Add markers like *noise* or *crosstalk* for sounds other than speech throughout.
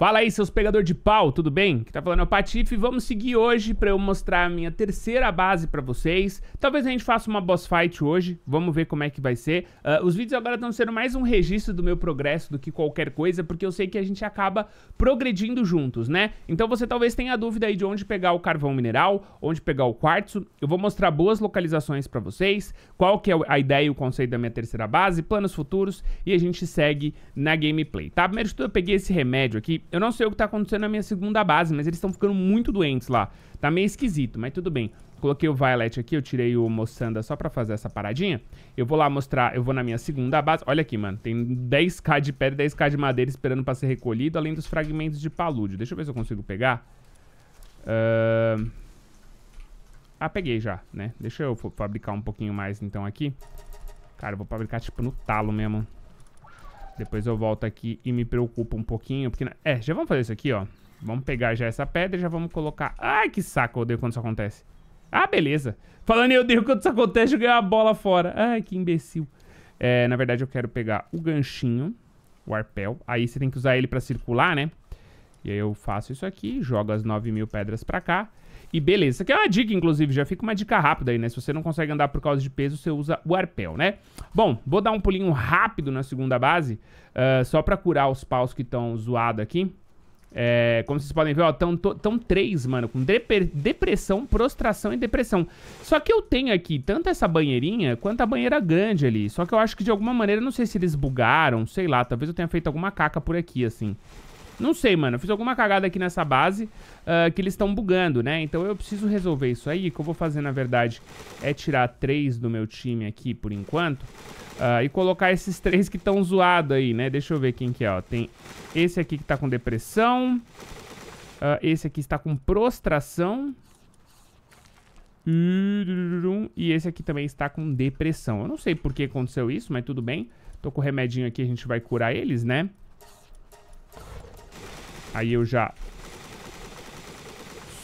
Fala aí, seus pegador de pau, tudo bem? Que tá falando é o Patife. Vamos seguir hoje para eu mostrar a minha terceira base para vocês. Talvez a gente faça uma boss fight hoje, vamos ver como é que vai ser. Uh, os vídeos agora estão sendo mais um registro do meu progresso do que qualquer coisa, porque eu sei que a gente acaba progredindo juntos, né? Então você talvez tenha dúvida aí de onde pegar o carvão mineral, onde pegar o quartzo. Eu vou mostrar boas localizações para vocês, qual que é a ideia e o conceito da minha terceira base, planos futuros, e a gente segue na gameplay, tá? Primeiro de tudo, eu peguei esse remédio aqui eu não sei o que tá acontecendo na minha segunda base, mas eles estão ficando muito doentes lá. Tá meio esquisito, mas tudo bem. Coloquei o Violet aqui, eu tirei o Moçanda só pra fazer essa paradinha. Eu vou lá mostrar, eu vou na minha segunda base. Olha aqui, mano, tem 10k de pedra e 10k de madeira esperando pra ser recolhido, além dos fragmentos de palúdio. Deixa eu ver se eu consigo pegar. Uh... Ah, peguei já, né? Deixa eu fabricar um pouquinho mais então aqui. Cara, eu vou fabricar tipo no talo mesmo. Depois eu volto aqui e me preocupo um pouquinho. Porque, é, já vamos fazer isso aqui, ó. Vamos pegar já essa pedra e já vamos colocar... Ai, que saco, eu odeio quando isso acontece. Ah, beleza. Falando eu odeio quando isso acontece, joguei uma bola fora. Ai, que imbecil. É, na verdade, eu quero pegar o ganchinho, o arpel. Aí você tem que usar ele pra circular, né? E aí eu faço isso aqui, jogo as 9 mil pedras pra cá. E beleza, isso aqui é uma dica, inclusive, já fica uma dica rápida aí, né? Se você não consegue andar por causa de peso, você usa o arpel, né? Bom, vou dar um pulinho rápido na segunda base, uh, só pra curar os paus que estão zoados aqui. É, como vocês podem ver, ó, tão, tão três, mano, com depressão, prostração e depressão. Só que eu tenho aqui tanto essa banheirinha quanto a banheira grande ali. Só que eu acho que de alguma maneira, não sei se eles bugaram, sei lá, talvez eu tenha feito alguma caca por aqui, assim. Não sei, mano. Eu fiz alguma cagada aqui nessa base uh, que eles estão bugando, né? Então eu preciso resolver isso aí. O que eu vou fazer, na verdade, é tirar três do meu time aqui por enquanto. Uh, e colocar esses *laughs* três que estão zoados aí, né? Deixa eu ver quem que é, ó. Tem esse aqui que tá com depressão. Uh, esse aqui está com prostração. E esse aqui também está com depressão. Eu não sei por que aconteceu isso, mas tudo bem. Tô com o remedinho aqui, a gente vai curar eles, né? Aí eu já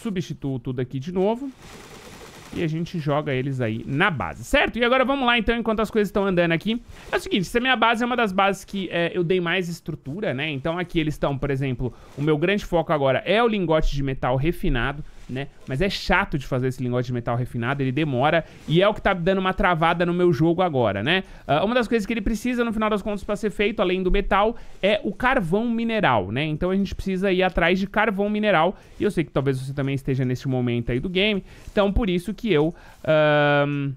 substituo tudo aqui de novo. E a gente joga eles aí na base, certo? E agora vamos lá, então, enquanto as coisas estão andando aqui. É o seguinte, essa minha base é uma das bases que é, eu dei mais estrutura, né? Então aqui eles estão, por exemplo, o meu grande foco agora é o lingote de metal refinado né? Mas é chato de fazer esse lingote de metal refinado, ele demora e é o que tá dando uma travada no meu jogo agora, né? Uh, uma das coisas que ele precisa, no final das contas, para ser feito, além do metal, é o carvão mineral, né? Então a gente precisa ir atrás de carvão mineral e eu sei que talvez você também esteja nesse momento aí do game, então por isso que eu... Uh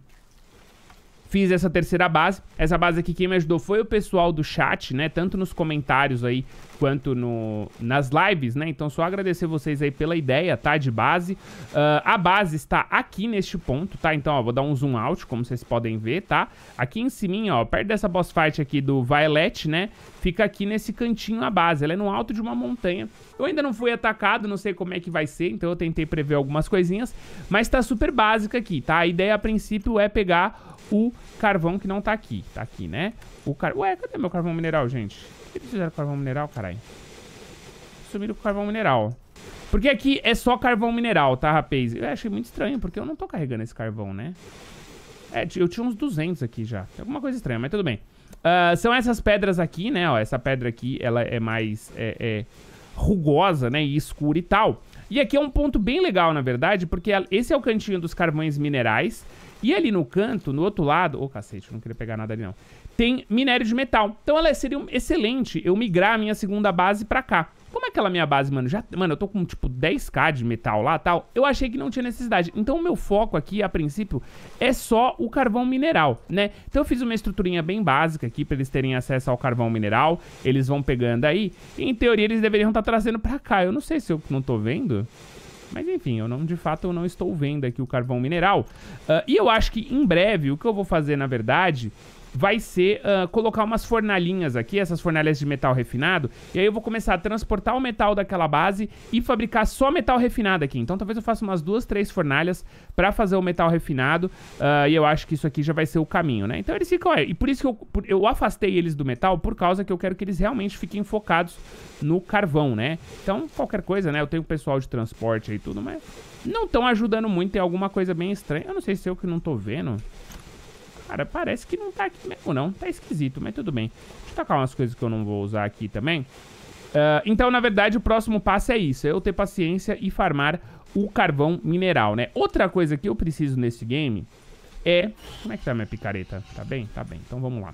fiz essa terceira base. Essa base aqui, quem me ajudou foi o pessoal do chat, né? Tanto nos comentários aí, quanto no, nas lives, né? Então, só agradecer vocês aí pela ideia, tá? De base. Uh, a base está aqui neste ponto, tá? Então, ó, vou dar um zoom out, como vocês podem ver, tá? Aqui em cima, ó, perto dessa boss fight aqui do Violet, né? Fica aqui nesse cantinho a base. Ela é no alto de uma montanha. Eu ainda não fui atacado, não sei como é que vai ser, então eu tentei prever algumas coisinhas. Mas tá super básica aqui, tá? A ideia, a princípio, é pegar o carvão que não tá aqui. Tá aqui, né? O car... Ué, cadê meu carvão mineral, gente? Por que eles fizeram carvão mineral, caralho? Sumiram com carvão mineral. Porque aqui é só carvão mineral, tá, rapaz? Eu achei muito estranho, porque eu não tô carregando esse carvão, né? É, eu tinha uns 200 aqui já. Tem alguma coisa estranha, mas tudo bem. Uh, são essas pedras aqui, né? Ó, essa pedra aqui, ela é mais é, é rugosa, né? E escura e tal. E aqui é um ponto bem legal, na verdade, porque esse é o cantinho dos carvões minerais. E ali no canto, no outro lado... Ô, oh, cacete, não queria pegar nada ali não. Tem minério de metal. Então ela seria excelente eu migrar a minha segunda base pra cá. Como é aquela minha base, mano? Já, mano, eu tô com tipo 10k de metal lá tal. Eu achei que não tinha necessidade. Então o meu foco aqui, a princípio, é só o carvão mineral, né? Então eu fiz uma estruturinha bem básica aqui pra eles terem acesso ao carvão mineral. Eles vão pegando aí. Em teoria, eles deveriam estar tá trazendo pra cá. Eu não sei se eu não tô vendo. Mas enfim, eu não, de fato eu não estou vendo aqui o carvão mineral. Uh, e eu acho que em breve o que eu vou fazer, na verdade, vai ser uh, colocar umas fornalhinhas aqui, essas fornalhas de metal refinado, e aí eu vou começar a transportar o metal daquela base e fabricar só metal refinado aqui. Então talvez eu faça umas duas, três fornalhas para fazer o metal refinado, uh, e eu acho que isso aqui já vai ser o caminho, né? Então eles ficam, aí. É, e por isso que eu, por, eu afastei eles do metal, por causa que eu quero que eles realmente fiquem focados no carvão, né? Então qualquer coisa, né? Eu tenho pessoal de transporte aí e tudo, mas não estão ajudando muito, tem alguma coisa bem estranha. Eu não sei se é eu que não tô vendo... Cara, parece que não tá aqui mesmo não. Tá esquisito, mas tudo bem. Deixa eu tocar umas coisas que eu não vou usar aqui também. Uh, então, na verdade, o próximo passo é isso. É eu ter paciência e farmar o carvão mineral, né? Outra coisa que eu preciso nesse game é... Como é que tá minha picareta? Tá bem? Tá bem. Então, vamos lá.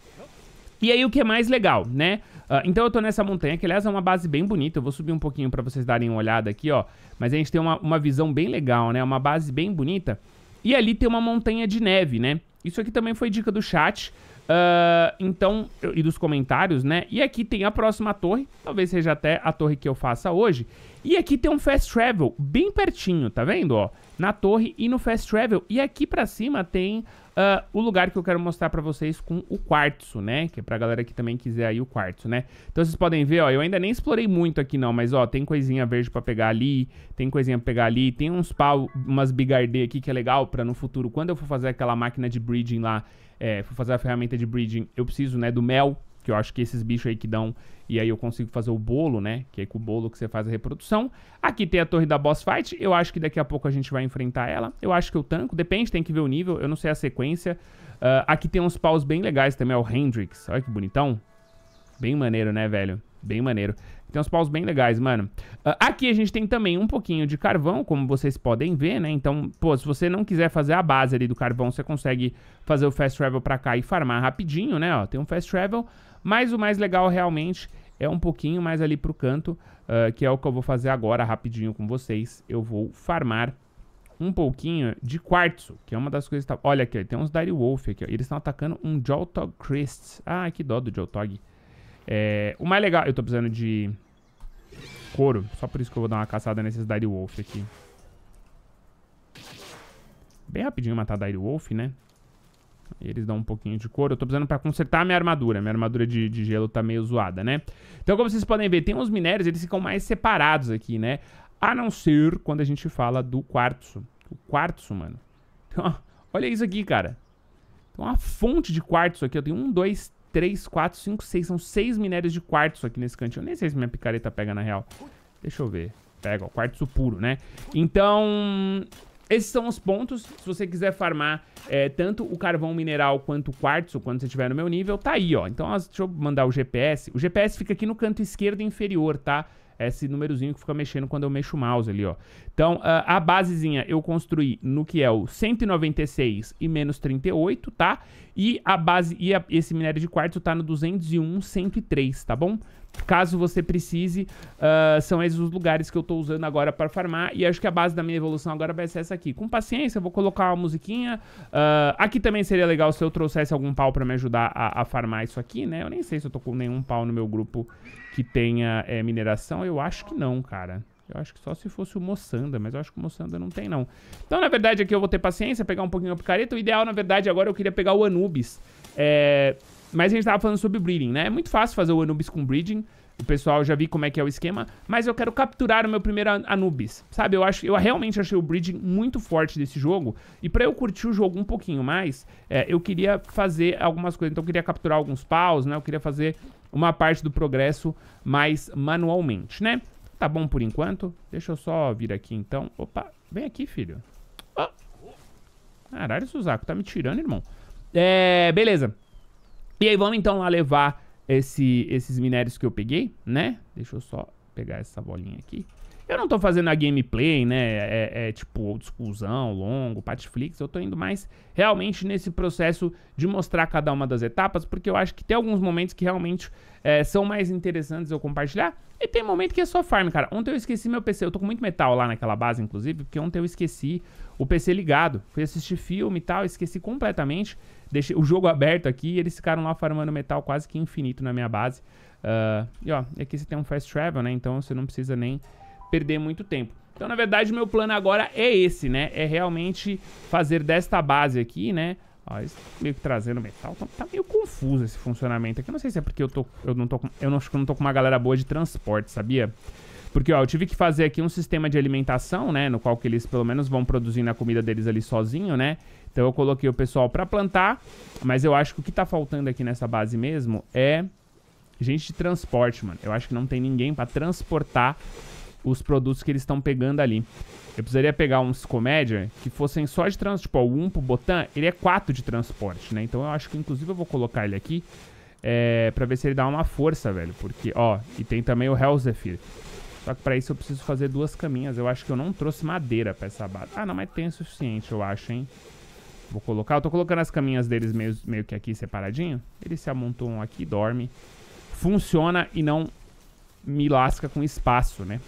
E aí, o que é mais legal, né? Uh, então, eu tô nessa montanha, que, aliás, é uma base bem bonita. Eu vou subir um pouquinho pra vocês darem uma olhada aqui, ó. Mas a gente tem uma, uma visão bem legal, né? Uma base bem bonita. E ali tem uma montanha de neve, né? Isso aqui também foi dica do chat. Uh, então, e dos comentários, né? E aqui tem a próxima torre, talvez seja até a torre que eu faça hoje. E aqui tem um fast travel bem pertinho, tá vendo, ó? Na torre e no fast travel. E aqui pra cima tem Uh, o lugar que eu quero mostrar pra vocês com o quartzo, né? Que é pra galera que também quiser aí o quartzo, né? Então vocês podem ver, ó, eu ainda nem explorei muito aqui não, mas ó, tem coisinha verde pra pegar ali, tem coisinha pra pegar ali, tem uns pau, umas bigardê aqui que é legal pra no futuro, quando eu for fazer aquela máquina de breeding lá, é, for fazer a ferramenta de breeding, eu preciso, né, do mel, que eu acho que esses bichos aí que dão, e aí eu consigo fazer o bolo, né, que é com o bolo que você faz a reprodução. Aqui tem a torre da boss fight, eu acho que daqui a pouco a gente vai enfrentar ela, eu acho que eu tanco, depende, tem que ver o nível, eu não sei a sequência. Uh, aqui tem uns paus bem legais também, ó, o Hendrix, olha que bonitão. Bem maneiro, né, velho? Bem maneiro. Tem uns paus bem legais, mano. Uh, aqui a gente tem também um pouquinho de carvão, como vocês podem ver, né? Então, pô, se você não quiser fazer a base ali do carvão, você consegue fazer o fast travel pra cá e farmar rapidinho, né? Ó, tem um fast travel. Mas o mais legal realmente é um pouquinho mais ali pro canto, uh, que é o que eu vou fazer agora rapidinho com vocês. Eu vou farmar um pouquinho de quartzo, que é uma das coisas... Que tá... Olha aqui, tem uns direwolf aqui, ó. eles estão atacando um Joltog Crest. Ah, que dó do Joltog. É... O mais legal... Eu tô precisando de couro, só por isso que eu vou dar uma caçada nesses direwolf aqui. Bem rapidinho matar direwolf, né? Eles dão um pouquinho de couro. Eu tô precisando pra consertar a minha armadura. Minha armadura de, de, gelo tá meio zoada, né? Então, como vocês podem ver, tem uns minérios, eles ficam mais separados aqui, né? A não ser quando a gente fala do quartzo. O quartzo, mano. Então, olha isso aqui, cara. Tem uma fonte de quartzo aqui. Eu tenho um, dois, três, quatro, cinco, seis. São seis minérios de quartzo aqui nesse cantinho. Eu nem sei se minha picareta pega, na real. Deixa eu ver. Pega, ó, quartzo puro, né? Então, esses são os pontos. Se você quiser farmar é, tanto o carvão mineral quanto o quartzo, quando você estiver no meu nível, tá aí, ó. Então, ó, deixa eu mandar o GPS. O GPS fica aqui no canto esquerdo inferior, tá? Esse númerozinho que fica mexendo quando eu mexo o mouse ali, ó. Então, a, a basezinha eu construí no que é o 196 e menos 38, tá? E a base, e a, esse minério de quartzo tá no 201, 103, tá bom? caso você precise, uh, são esses os lugares que eu estou usando agora para farmar. E acho que a base da minha evolução agora vai ser essa aqui. Com paciência, eu vou colocar uma musiquinha. Uh, aqui também seria legal se eu trouxesse algum pau para me ajudar a, a, farmar isso aqui, né? Eu nem sei se eu tô com nenhum pau no meu grupo que tenha é, mineração. Eu acho que não, cara. Eu acho que só se fosse o Moçanda, mas eu acho que o Moçanda não tem, não. Então, na verdade, aqui eu vou ter paciência, pegar um pouquinho a picareta. O ideal, na verdade, agora eu queria pegar o Anubis. É, mas a gente tava falando sobre breeding, né? É muito fácil fazer o Anubis com breeding. O pessoal já vi como é que é o esquema, mas eu quero capturar o meu primeiro Anubis. Sabe, eu acho, eu realmente achei o bridging muito forte desse jogo, e para eu curtir o jogo um pouquinho mais, é, eu queria fazer algumas coisas, então eu queria capturar alguns paus, né? Eu queria fazer uma parte do progresso mais manualmente, né? Tá bom por enquanto. Deixa eu só vir aqui então. Opa, vem aqui, filho. Oh. Caralho, Suzaco, tá me tirando, irmão. É, beleza. E aí vamos então lá levar esse, esses minérios que eu peguei, né? Deixa eu só pegar essa bolinha aqui. Eu não tô fazendo a gameplay, né? É, é, é tipo discussão, longo, patflix. Eu tô indo mais realmente nesse processo de mostrar cada uma das etapas, porque eu acho que tem alguns momentos que realmente é, são mais interessantes eu compartilhar. E tem momento que é só farm, cara. Ontem eu esqueci meu PC. Eu tô com muito metal lá naquela base, inclusive, porque ontem eu esqueci o PC ligado. Fui assistir filme e tal, esqueci completamente. Deixei o jogo aberto aqui e eles ficaram lá farmando metal quase que infinito na minha base. Uh, e ó, aqui você tem um fast travel, né? Então você não precisa nem perder muito tempo. Então, na verdade, meu plano agora é esse, né? É realmente fazer desta base aqui, né? Ó, isso tá meio que trazendo metal. Tá, tá meio confuso esse funcionamento aqui. não sei se é porque eu, tô, eu não tô com, Eu não, acho que eu não tô com uma galera boa de transporte, sabia? Porque, ó, eu tive que fazer aqui um sistema de alimentação, né? No qual que eles, pelo menos, vão produzindo a comida deles ali sozinho, né? Então eu coloquei o pessoal pra plantar. Mas eu acho que o que tá faltando aqui nessa base mesmo é... Gente de transporte, mano. Eu acho que não tem ninguém pra transportar os produtos que eles estão pegando ali. Eu precisaria pegar uns comédia que fossem só de transporte. Tipo, o um pro botão, ele é quatro de transporte, né? Então eu acho que, inclusive, eu vou colocar ele aqui é, pra ver se ele dá uma força, velho. Porque, ó, e tem também o Hellzefir. Só que pra isso eu preciso fazer duas caminhas. Eu acho que eu não trouxe madeira pra essa base. Ah, não, mas tem o suficiente, eu acho, hein? Vou colocar. Eu tô colocando as caminhas deles meio, meio que aqui separadinho. Eles se amontoam aqui, dorme. Funciona e não me lasca com espaço, né?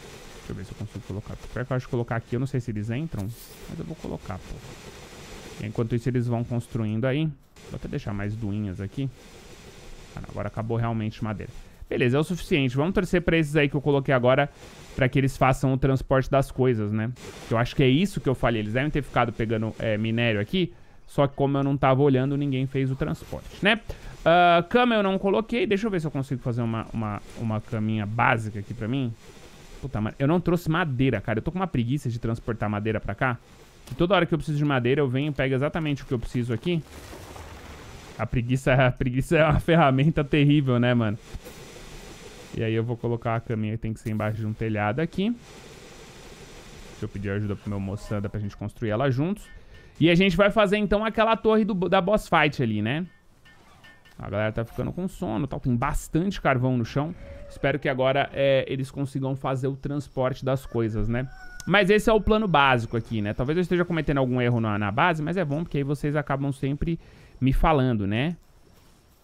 Deixa eu ver se eu consigo colocar. Pior que eu acho que colocar aqui, eu não sei se eles entram. Mas eu vou colocar, pô. Enquanto isso, eles vão construindo aí. Vou até deixar mais duinhas aqui. Ah, não, agora acabou realmente madeira. Beleza, é o suficiente. Vamos torcer pra esses aí que eu coloquei agora para que eles façam o transporte das coisas, né? Eu acho que é isso que eu falei. Eles devem ter ficado pegando é, minério aqui, só que como eu não tava olhando, ninguém fez o transporte, né? Uh, cama eu não coloquei. Deixa eu ver se eu consigo fazer uma, uma, uma caminha básica aqui pra mim. Puta, mano, eu não trouxe madeira, cara. Eu tô com uma preguiça de transportar madeira pra cá. E toda hora que eu preciso de madeira, eu venho e pego exatamente o que eu preciso aqui. A preguiça, a preguiça é uma *laughs* ferramenta terrível, né, mano? E aí eu vou colocar a caminha que tem que ser embaixo de um telhado aqui. Deixa eu pedir ajuda pro meu moçada pra gente construir ela juntos. E a gente vai fazer, então, aquela torre do, da boss fight ali, né? A galera tá ficando com sono tal. Tem bastante carvão no chão. Espero que agora é, eles consigam fazer o transporte das coisas, né? Mas esse é o plano básico aqui, né? Talvez eu esteja cometendo algum erro na, na base, mas é bom porque aí vocês acabam sempre me falando, né?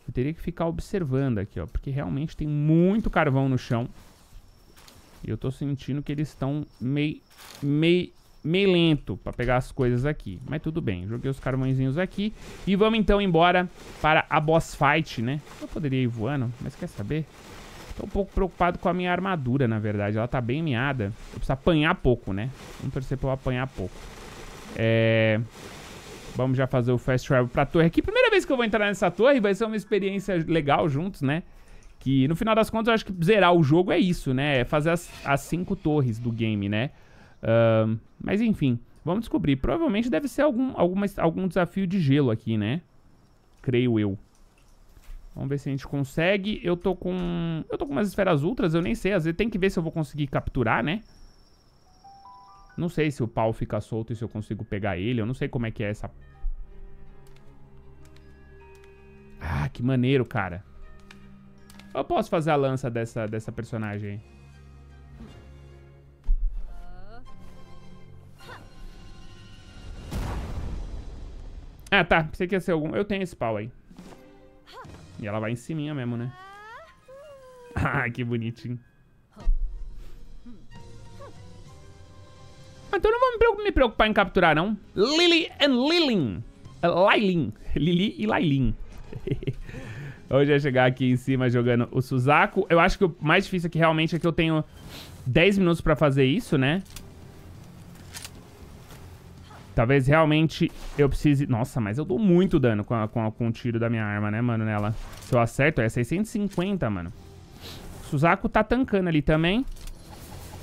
Eu teria que ficar observando aqui, ó. Porque realmente tem muito carvão no chão. E eu tô sentindo que eles estão meio, meio meio lento pra pegar as coisas aqui. Mas tudo bem, joguei os carvãozinhos aqui. E vamos então embora para a boss fight, né? Eu poderia ir voando, mas quer saber? Tô um pouco preocupado com a minha armadura, na verdade. Ela tá bem miada. Eu preciso apanhar pouco, né? Vamos torcer pra eu apanhar pouco. É... Vamos já fazer o fast travel pra torre aqui. Primeira vez que eu vou entrar nessa torre, vai ser uma experiência legal juntos, né? Que no final das contas eu acho que zerar o jogo é isso, né? É fazer as, as cinco torres do game, né? Uh, mas enfim, vamos descobrir. Provavelmente deve ser algum, alguma, algum desafio de gelo aqui, né? Creio eu. Vamos ver se a gente consegue. Eu tô com... Eu tô com umas esferas ultras, eu nem sei. Às vezes tem que ver se eu vou conseguir capturar, né? Não sei se o pau fica solto e se eu consigo pegar ele. Eu não sei como é que é essa... Ah, que maneiro, cara. Eu posso fazer a lança dessa, dessa personagem aí. Ah, tá. Pensei que ia ser algum. Eu tenho esse pau aí. E ela vai em cima mesmo, né? ah, *laughs* que bonitinho. Ah, então não vou me preocupar em capturar, não. Lily and Lilin. Uh, Lailin. Lili e Lailin. *laughs* Hoje é chegar aqui em cima jogando o Suzaku. Eu acho que o mais difícil aqui realmente é que eu tenho 10 minutos pra fazer isso, né? Talvez realmente eu precise... Nossa, mas eu dou muito dano com, a, com, a, com o tiro da minha arma, né, mano, nela. Se eu acerto, é 650, mano. Suzaku tá tancando ali também.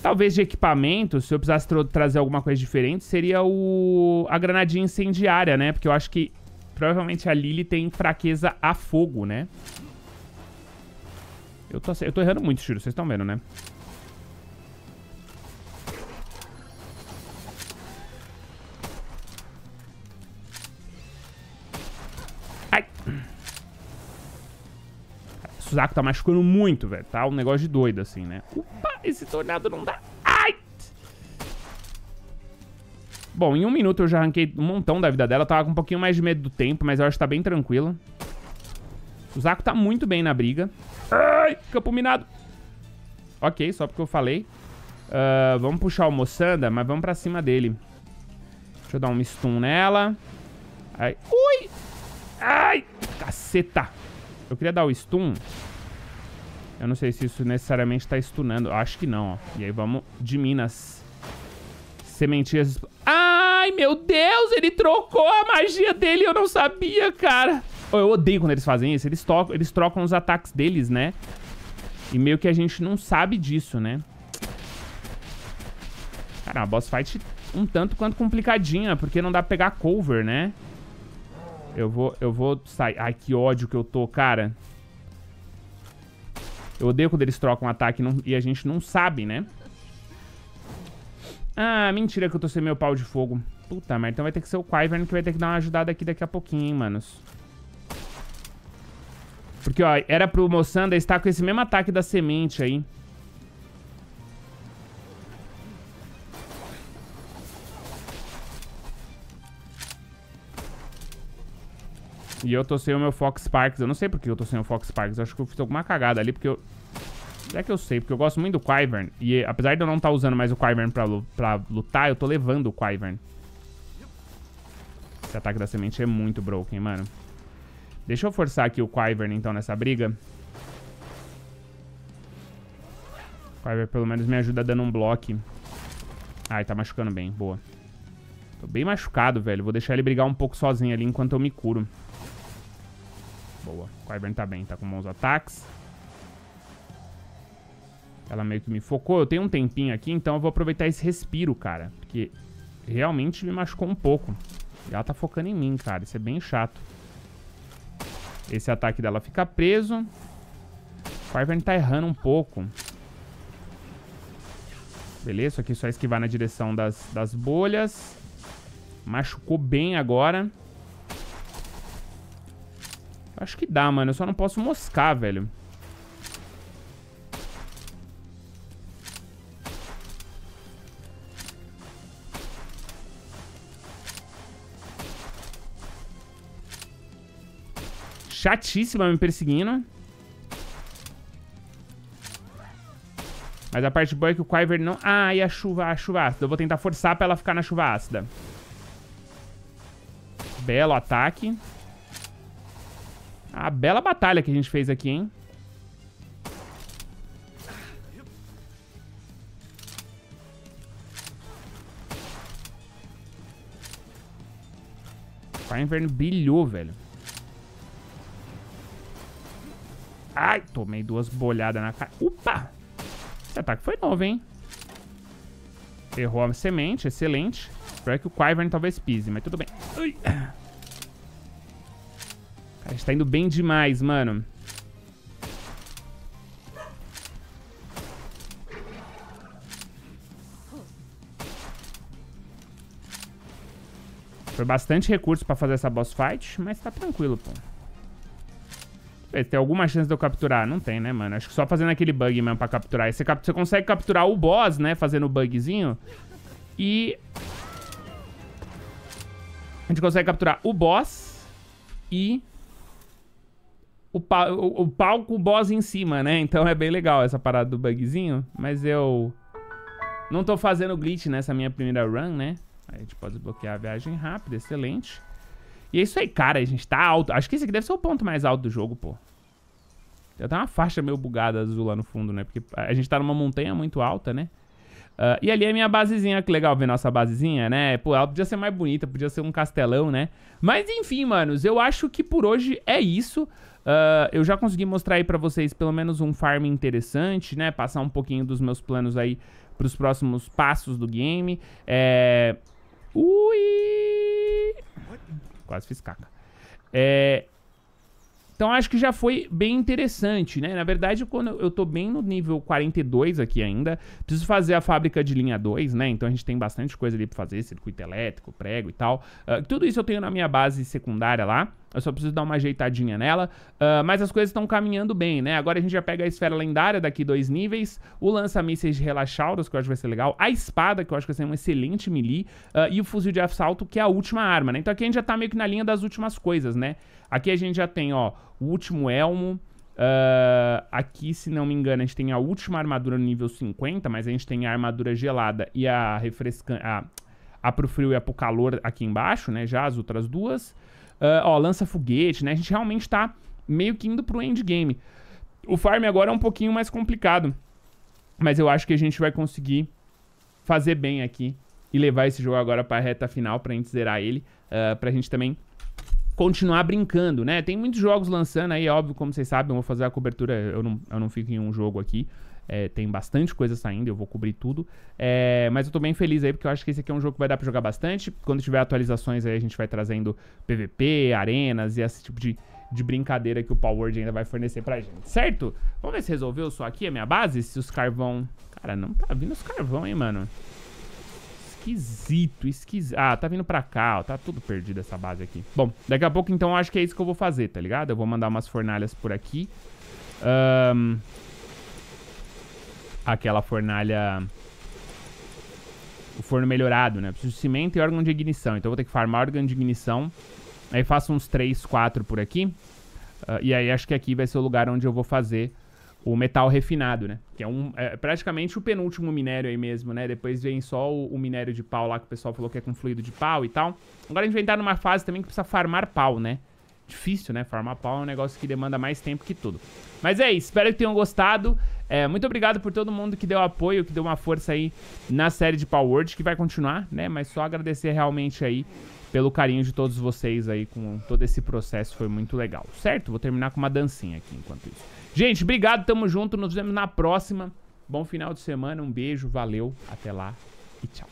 Talvez de equipamento, se eu precisasse tra trazer alguma coisa diferente, seria o... a granadinha incendiária, né? Porque eu acho que provavelmente a Lily tem fraqueza a fogo, né? Eu tô, eu tô errando muito tiro, vocês estão vendo, né? Suzaku tá machucando muito, velho. Tá um negócio de doido, assim, né? Opa, esse tornado não dá. Ai! Bom, em um minuto eu já arranquei um montão da vida dela. tava com um pouquinho mais de medo do tempo, mas eu acho que tá bem tranquilo. O Zaco tá muito bem na briga. Ai, campo minado. Ok, só porque eu falei. Uh, vamos puxar o Moçanda, mas vamos pra cima dele. Deixa eu dar um stun nela. Ai. Ui! Ai! Caceta! Eu queria dar o stun. Eu não sei se isso necessariamente tá stunando. Acho que não, ó. E aí vamos de Minas. Sementinhas... Ai, meu Deus! Ele trocou a magia dele! Eu não sabia, cara! Eu odeio quando eles fazem isso. Eles, tocam, eles trocam os ataques deles, né? E meio que a gente não sabe disso, né? Cara, uma boss fight um tanto quanto complicadinha, porque não dá pra pegar cover, né? Eu vou, eu vou sair. Ai, que ódio que eu tô, cara. Eu odeio quando eles trocam ataque não... e a gente não sabe, né? Ah, mentira que eu tô sem meu pau de fogo. Puta merda, então vai ter que ser o Quivern que vai ter que dar uma ajudada aqui daqui a pouquinho, hein, manos. Porque, ó, era pro Moçanda estar com esse mesmo ataque da semente aí. E eu tô sem o meu Fox Parks. Eu não sei porque eu tô sem o Fox Parks. Eu acho que eu fiz alguma cagada ali, porque eu... É que eu sei? Porque eu gosto muito do Quivern. E apesar de eu não estar tá usando mais o Quivern pra, pra lutar, eu tô levando o Quivern. Esse ataque da semente é muito broken, mano. Deixa eu forçar aqui o Quivern, então, nessa briga. O Quivern pelo menos me ajuda dando um bloco. Ai, tá machucando bem. Boa. Tô bem machucado, velho. Vou deixar ele brigar um pouco sozinho ali enquanto eu me curo. Boa. O tá bem, tá com bons ataques. Ela meio que me focou. Eu tenho um tempinho aqui, então eu vou aproveitar esse respiro, cara. Porque realmente me machucou um pouco. E ela tá focando em mim, cara. Isso é bem chato. Esse ataque dela fica preso. O tá errando um pouco. Beleza, só que é só esquivar na direção das, das bolhas. Machucou bem agora. Acho que dá, mano. Eu só não posso moscar, velho. Chatíssima me perseguindo. Mas a parte boa é que o Quiver não... Ah, e a chuva, a chuva ácida. Eu vou tentar forçar pra ela ficar na chuva ácida. Belo ataque. A bela batalha que a gente fez aqui, hein? Fire Inverno brilhou, velho. Ai, tomei duas bolhadas na cara. Opa! Esse ataque foi novo, hein? Errou a semente, excelente. Pior que o Quivern talvez pise, mas tudo bem. Ui. A gente tá indo bem demais, mano. Foi bastante recurso pra fazer essa boss fight, mas tá tranquilo, pô. Tem alguma chance de eu capturar? Não tem, né, mano? Acho que só fazendo aquele bug mesmo pra capturar. você, cap você consegue capturar o boss, né, fazendo o bugzinho. E... A gente consegue capturar o boss e o, pa o, o o boss em cima, né? Então é bem legal essa parada do bugzinho. Mas eu não tô fazendo glitch nessa minha primeira run, né? Aí a gente pode desbloquear a viagem rápida, excelente. E é isso aí, cara, a gente tá alto. Acho que esse aqui deve ser o ponto mais alto do jogo, pô. Já tá uma faixa meio bugada azul lá no fundo, né? Porque a gente tá numa montanha muito alta, né? Uh, e ali é a minha basezinha, que legal ver nossa basezinha, né? Pô, ela podia ser mais bonita, podia ser um castelão, né? Mas enfim, manos, eu acho que por hoje é isso. Uh, eu já consegui mostrar aí para vocês pelo menos um farm interessante, né? Passar um pouquinho dos meus planos aí para os próximos passos do game. É... Ui! Quase fiz caca. É... Então acho que já foi bem interessante, né? Na verdade, quando eu tô bem no nível 42 aqui ainda, preciso fazer a fábrica de linha 2, né? Então a gente tem bastante coisa ali pra fazer, circuito elétrico, prego e tal. Uh, tudo isso eu tenho na minha base secundária lá. Eu só preciso dar uma ajeitadinha nela. Uh, mas as coisas estão caminhando bem, né? Agora a gente já pega a esfera lendária daqui dois níveis. O lança-mísseis de Relaxauros, que eu acho que vai ser legal. A espada, que eu acho que vai ser um excelente melee. Uh, e o fuzil de assalto, que é a última arma, né? Então aqui a gente já tá meio que na linha das últimas coisas, né? Aqui a gente já tem, ó, o último elmo. Uh, aqui, se não me engano, a gente tem a última armadura no nível 50, mas a gente tem a armadura gelada e a refrescante... A, a pro frio e a pro calor aqui embaixo, né? Já as outras duas uh, ó, lança foguete, né? A gente realmente tá meio que indo pro endgame. O farm agora é um pouquinho mais complicado, mas eu acho que a gente vai conseguir fazer bem aqui e levar esse jogo agora pra reta final, pra gente zerar ele, uh, pra gente também continuar brincando, né? Tem muitos jogos lançando aí, óbvio, como vocês sabem, eu vou fazer a cobertura, eu não, eu não fico em um jogo aqui, é, tem bastante coisa saindo, eu vou cobrir tudo. É, mas eu tô bem feliz aí, porque eu acho que esse aqui é um jogo que vai dar pra jogar bastante. Quando tiver atualizações aí, a gente vai trazendo PVP, arenas e esse tipo de, de brincadeira que o Power ainda vai fornecer pra gente, certo? Vamos ver se resolveu só aqui a minha base, se os carvão... Cara, não tá vindo os carvão, hein, mano? Esquisito, esquisito. Ah, tá vindo pra cá, ó. Tá tudo perdido essa base aqui. Bom, daqui a pouco, então, eu acho que é isso que eu vou fazer, tá ligado? Eu vou mandar umas fornalhas por aqui. Ahn... Um aquela fornalha. O forno melhorado, né? preciso de cimento e órgão de ignição. Então vou ter que farmar órgão de ignição. Aí faço uns 3, 4 por aqui. Uh, e aí acho que aqui vai ser o lugar onde eu vou fazer o metal refinado, né? Que é, um, é praticamente o penúltimo minério aí mesmo, né? Depois vem só o, o, minério de pau lá que o pessoal falou que é com fluido de pau e tal. Agora a gente vai entrar numa fase também que precisa farmar pau, né? Difícil, né? Farmar pau é um negócio que demanda mais tempo que tudo. Mas é isso, espero que tenham gostado. É, muito obrigado por todo mundo que deu apoio, que deu uma força aí na série de Power Word, que vai continuar, né? Mas só agradecer realmente aí pelo carinho de todos vocês aí com todo esse processo, foi muito legal, certo? Vou terminar com uma dancinha aqui enquanto isso. Gente, obrigado, tamo junto, nos vemos na próxima. Bom final de semana, um beijo, valeu, até lá e tchau.